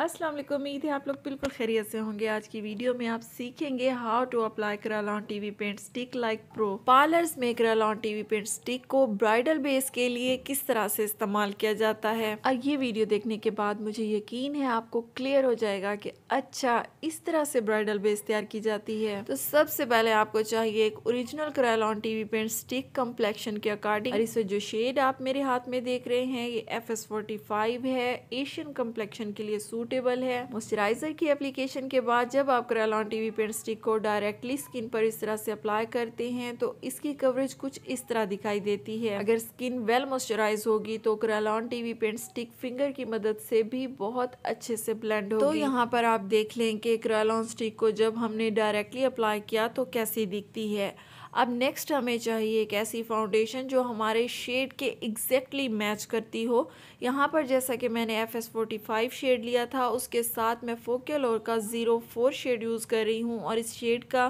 अस्सलाम वालेकुम उम्मीद है आप लोग बिल्कुल खैरियत से होंगे आज की वीडियो में आप सीखेंगे how to apply Kryolan TV paint stick like pro parlours में करालॉन टीवी पेंट स्टिक को ब्राइडल बेस के लिए किस तरह से इस्तेमाल किया जाता है और ये वीडियो देखने के बाद मुझे यकीन है आपको क्लियर हो जाएगा कि अच्छा इस तरह से ब्राइडल बेस तैयार की जाती है तो सबसे पहले आपको चाहिए एक original Kryolan TV paint stick complexion के अकॉर्डिंग और इसे जो शेड आप मेरे हाथ में देख रहे हैं ये एफ है एशियन कम्प्लेक्शन के लिए सूट सूटेबल है मॉइस्चराइज़र की एप्लीकेशन के बाद जब आप क्रेलॉन टीवी पेंट स्टिक को डायरेक्टली स्किन पर इस तरह से अप्लाई करते हैं तो इसकी कवरेज कुछ इस तरह दिखाई देती है अगर स्किन वेल मॉइस्चराइज होगी तो Kryolan TV paint stick finger की मदद से भी बहुत अच्छे से ब्लेंड तो होगी तो यहाँ पर आप देख लें कि क्रेलॉन स्टिक को जब हमने डायरेक्टली अप्लाई किया तो कैसी दिखती है अब नेक्स्ट हमें चाहिए एक ऐसी फाउंडेशन जो हमारे शेड के एग्जैक्टली मैच करती हो यहाँ पर जैसा कि मैंने F S forty five shade लिया था उसके साथ मैं फोकल और का ज़ीरो फोर शेड यूज़ कर रही हूँ और इस शेड का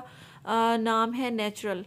आ, नाम है नेचुरल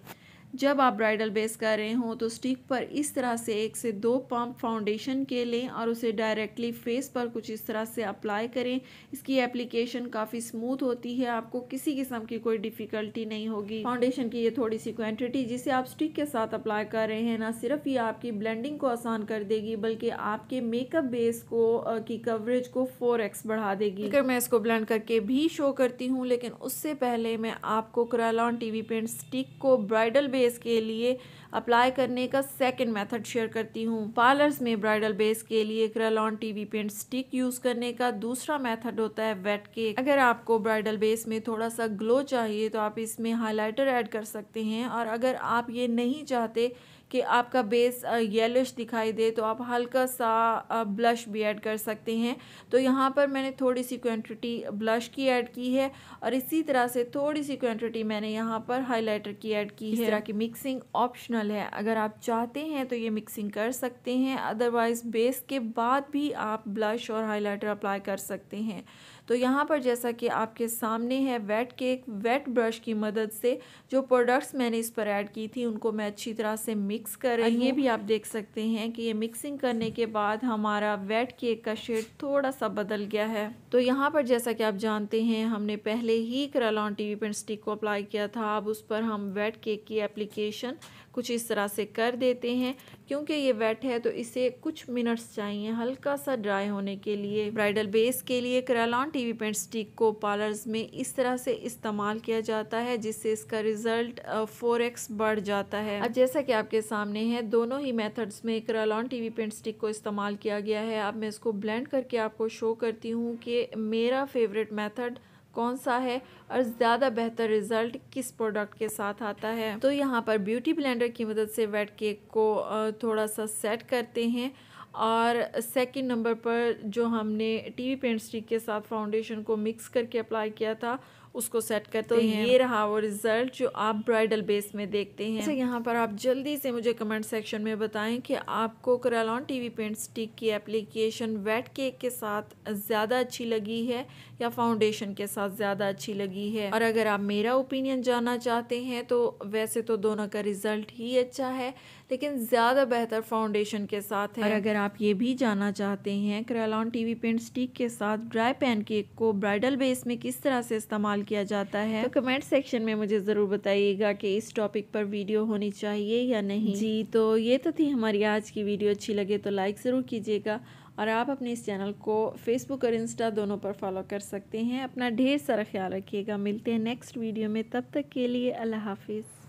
जब आप ब्राइडल बेस कर रहे हों तो स्टिक पर इस तरह से एक से दो पम्प फाउंडेशन के लें और उसे डायरेक्टली फेस पर कुछ इस तरह से अप्लाई करें इसकी एप्लीकेशन काफ़ी स्मूथ होती है आपको किसी किस्म की कोई डिफ़िकल्टी नहीं होगी फाउंडेशन की ये थोड़ी सी क्वान्टिटी जिसे आप स्टिक के साथ अप्लाई कर रहे हैं ना सिर्फ ये आपकी ब्लेंडिंग को आसान कर देगी बल्कि आपके मेकअप बेस को की कवरेज को फोर एक्स बढ़ा देगी अगर मैं इसको ब्लेंड करके भी शो करती हूँ लेकिन उससे पहले मैं आपको करालॉन टीवी पेंट स्टिक को ब्राइडल बेस बेस के लिए अप्लाई करने का सेकंड मेथड शेयर करती हूँ पार्लर्स में ब्राइडल बेस के लिए Kryolan TV paint stick use करने का दूसरा मेथड होता है वेट के अगर आपको ब्राइडल बेस में थोड़ा सा ग्लो चाहिए तो आप इसमें हाईलाइटर ऐड कर सकते हैं और अगर आप ये नहीं चाहते कि आपका बेस येलोश दिखाई दे तो आप हल्का सा ब्लश भी ऐड कर सकते हैं तो यहाँ पर मैंने थोड़ी सी क्वांटिटी ब्लश की ऐड की है और इसी तरह से थोड़ी सी क्वांटिटी मैंने यहाँ पर हाइलाइटर की ऐड की इस है तरह की मिक्सिंग ऑप्शनल है अगर आप चाहते हैं तो ये मिक्सिंग कर सकते हैं अदरवाइज़ बेस के बाद भी आप ब्लश और हाईलाइटर अप्लाई कर सकते हैं तो यहाँ पर जैसा कि आपके सामने है वेट एक वेट ब्रश की मदद से जो प्रोडक्ट्स मैंने इस पर ऐड की थी उनको मैं अच्छी तरह से मिक्स कर रही ये भी आप देख सकते हैं कि ये मिक्सिंग करने के बाद हमारा वेट केक का शेड थोड़ा सा बदल गया है तो यहाँ पर जैसा कि आप जानते हैं हमने पहले ही Kryolan T V paint stick को अप्लाई किया था अब उस पर हम वेट केक की एप्लीकेशन कुछ इस तरह से कर देते हैं क्योंकि ये वेट है तो इसे कुछ मिनट्स चाहिए हल्का सा ड्राई होने के लिए ब्राइडल बेस के लिए टी टीवी पेंट स्टिक को पार्लर्स में इस तरह से इस्तेमाल किया जाता है जिससे इसका रिजल्ट फोर एक्स बढ़ जाता है अब जैसा कि आपके सामने है दोनों ही मेथड्स में टी टीवी पेंट स्टिक को इस्तेमाल किया गया है अब मैं इसको ब्लेंड करके आपको शो करती हूँ कि मेरा फेवरेट मैथड कौन सा है और ज़्यादा बेहतर रिजल्ट किस प्रोडक्ट के साथ आता है तो यहाँ पर ब्यूटी ब्लेंडर की मदद से वेट केक को थोड़ा सा सेट करते हैं और सेकंड नंबर पर जो हमने टीवी पेंट स्टिक के साथ फाउंडेशन को मिक्स करके अप्लाई किया था उसको सेट करते तो हैं ये रहा वो रिज़ल्ट जो आप ब्राइडल बेस में देखते हैं तो यहाँ पर आप जल्दी से मुझे कमेंट सेक्शन में बताएं कि आपको करेलॉन टीवी पेंट स्टिक की एप्लीकेशन वेट केक के साथ ज़्यादा अच्छी लगी है या फाउंडेशन के साथ ज़्यादा अच्छी लगी है और अगर आप मेरा ओपिनियन जानना चाहते हैं तो वैसे तो दोनों का रिज़ल्ट ही अच्छा है लेकिन ज़्यादा बेहतर फाउंडेशन के साथ है और अगर आप ये भी जानना चाहते हैं करेलॉन टीवी पेंट स्टिक के साथ ड्राई केक को ब्राइडल बेस में किस तरह से इस्तेमाल किया जाता है तो कमेंट सेक्शन में मुझे ज़रूर बताइएगा कि इस टॉपिक पर वीडियो होनी चाहिए या नहीं जी तो ये तो थी हमारी आज की वीडियो अच्छी लगे तो लाइक ज़रूर कीजिएगा और आप अपने इस चैनल को फेसबुक और इंस्टा दोनों पर फॉलो कर सकते हैं अपना ढेर सारा ख्याल रखिएगा मिलते हैं नेक्स्ट वीडियो में तब तक के लिए अल्लाह हाफिज़